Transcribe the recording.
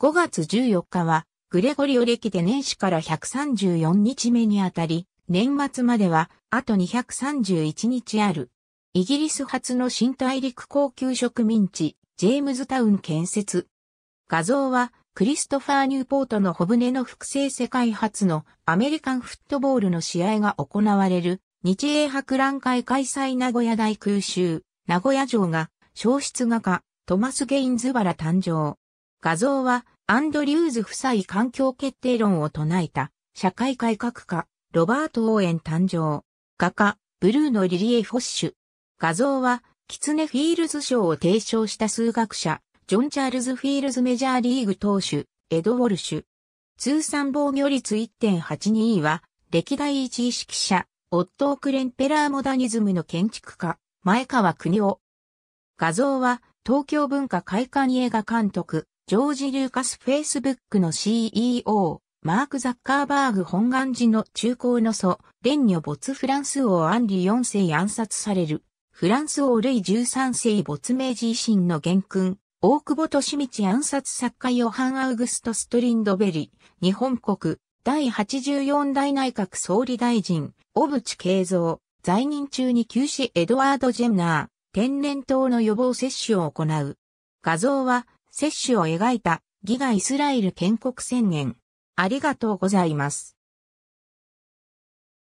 5月14日は、グレゴリオ歴で年始から134日目にあたり、年末までは、あと231日ある。イギリス初の新大陸高級植民地、ジェームズタウン建設。画像は、クリストファー・ニューポートの小舟の複製世界初のアメリカンフットボールの試合が行われる日英博覧会開催名古屋大空襲、名古屋城が、消失画家、トマス・ゲインズバラ誕生。画像はアンドリューズ夫妻環境決定論を唱えた社会改革家ロバート・オーエン誕生。画家ブルーのリリエ・フォッシュ。画像はキツネ・フィールズ賞を提唱した数学者ジョン・チャールズ・フィールズメジャーリーグ投手エド・ウォルシュ。通算防御率1.82は歴代一意識者オットー・クレンペラーモダニズムの建築家前川邦夫。画像は東京文化会館映画監督ジョージ・ルーカス・フェイスブックの CEO、マーク・ザッカーバーグ本願寺の中高の祖、レンニョ・ボツ・フランス王アンリ4世暗殺される。フランス王ルイ13世没明治維新の元勲、大久保利道暗殺作家ヨハン・アウグスト・ストリンドベリ、日本国、第84代内閣総理大臣、小渕恵三、在任中に旧止エドワード・ジェムナー、天然痘の予防接種を行う。画像は、接種を描いたギガイスラエル建国宣言。ありがとうございます。